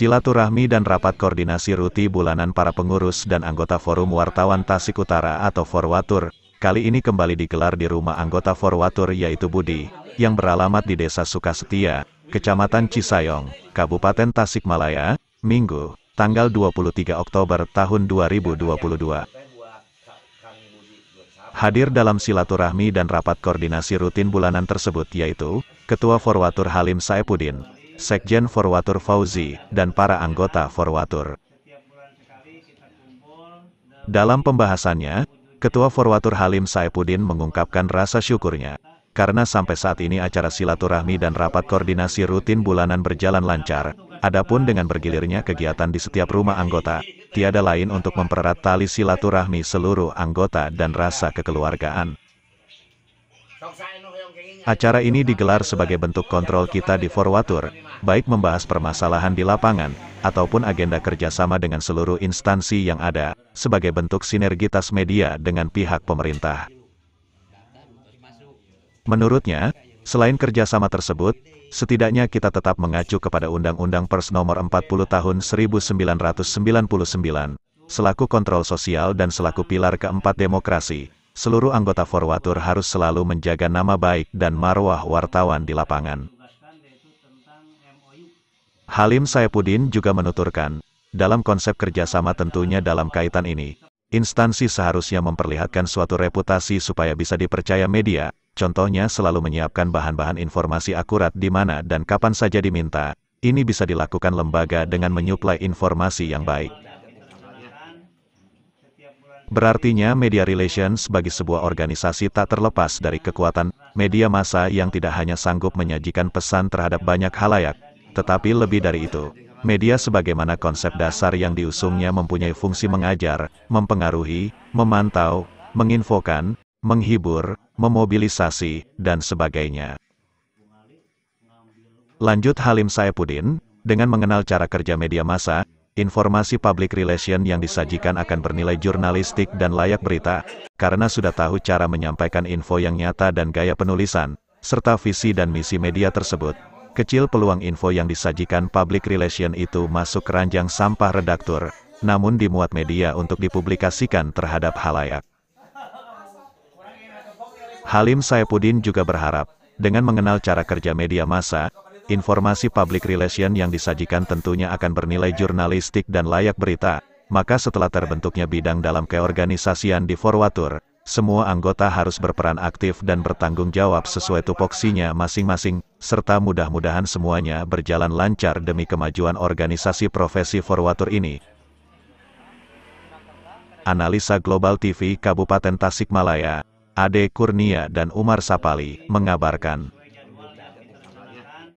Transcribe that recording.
silaturahmi dan rapat koordinasi rutin bulanan para pengurus dan anggota Forum Wartawan Tasik Utara atau Forwatur, kali ini kembali digelar di rumah anggota Forwatur yaitu Budi, yang beralamat di Desa Sukasetia, Kecamatan Cisayong, Kabupaten Tasikmalaya, Minggu, tanggal 23 Oktober tahun 2022. Hadir dalam silaturahmi dan rapat koordinasi rutin bulanan tersebut yaitu, Ketua Forwatur Halim Saipudin, Sekjen Forwatur Fauzi, dan para anggota Forwatur. Dalam pembahasannya, Ketua Forwatur Halim Saipudin mengungkapkan rasa syukurnya, karena sampai saat ini acara silaturahmi dan rapat koordinasi rutin bulanan berjalan lancar, adapun dengan bergilirnya kegiatan di setiap rumah anggota, tiada lain untuk mempererat tali silaturahmi seluruh anggota dan rasa kekeluargaan. Acara ini digelar sebagai bentuk kontrol kita di Forwatur, baik membahas permasalahan di lapangan, ataupun agenda kerjasama dengan seluruh instansi yang ada, sebagai bentuk sinergitas media dengan pihak pemerintah. Menurutnya, selain kerjasama tersebut, setidaknya kita tetap mengacu kepada Undang-Undang Pers Nomor 40 Tahun 1999, selaku kontrol sosial dan selaku pilar keempat demokrasi, seluruh anggota Forwatur harus selalu menjaga nama baik dan marwah wartawan di lapangan. Halim Saipudin juga menuturkan, dalam konsep kerjasama tentunya dalam kaitan ini, instansi seharusnya memperlihatkan suatu reputasi supaya bisa dipercaya media, contohnya selalu menyiapkan bahan-bahan informasi akurat di mana dan kapan saja diminta, ini bisa dilakukan lembaga dengan menyuplai informasi yang baik. Berartinya media relations bagi sebuah organisasi tak terlepas dari kekuatan media massa yang tidak hanya sanggup menyajikan pesan terhadap banyak halayak, tetapi lebih dari itu, media sebagaimana konsep dasar yang diusungnya mempunyai fungsi mengajar, mempengaruhi, memantau, menginfokan, menghibur, memobilisasi, dan sebagainya. Lanjut Halim Saipudin, dengan mengenal cara kerja media massa, informasi public relation yang disajikan akan bernilai jurnalistik dan layak berita, karena sudah tahu cara menyampaikan info yang nyata dan gaya penulisan, serta visi dan misi media tersebut kecil peluang info yang disajikan public relation itu masuk keranjang sampah redaktur, namun dimuat media untuk dipublikasikan terhadap halayak. Halim Saepudin juga berharap, dengan mengenal cara kerja media massa, informasi public relation yang disajikan tentunya akan bernilai jurnalistik dan layak berita, maka setelah terbentuknya bidang dalam keorganisasian di Forwatur, semua anggota harus berperan aktif dan bertanggung jawab sesuai tupoksinya masing-masing, serta mudah-mudahan semuanya berjalan lancar demi kemajuan organisasi profesi forwatur ini. Analisa Global TV Kabupaten Tasikmalaya, Ade Kurnia dan Umar Sapali, mengabarkan.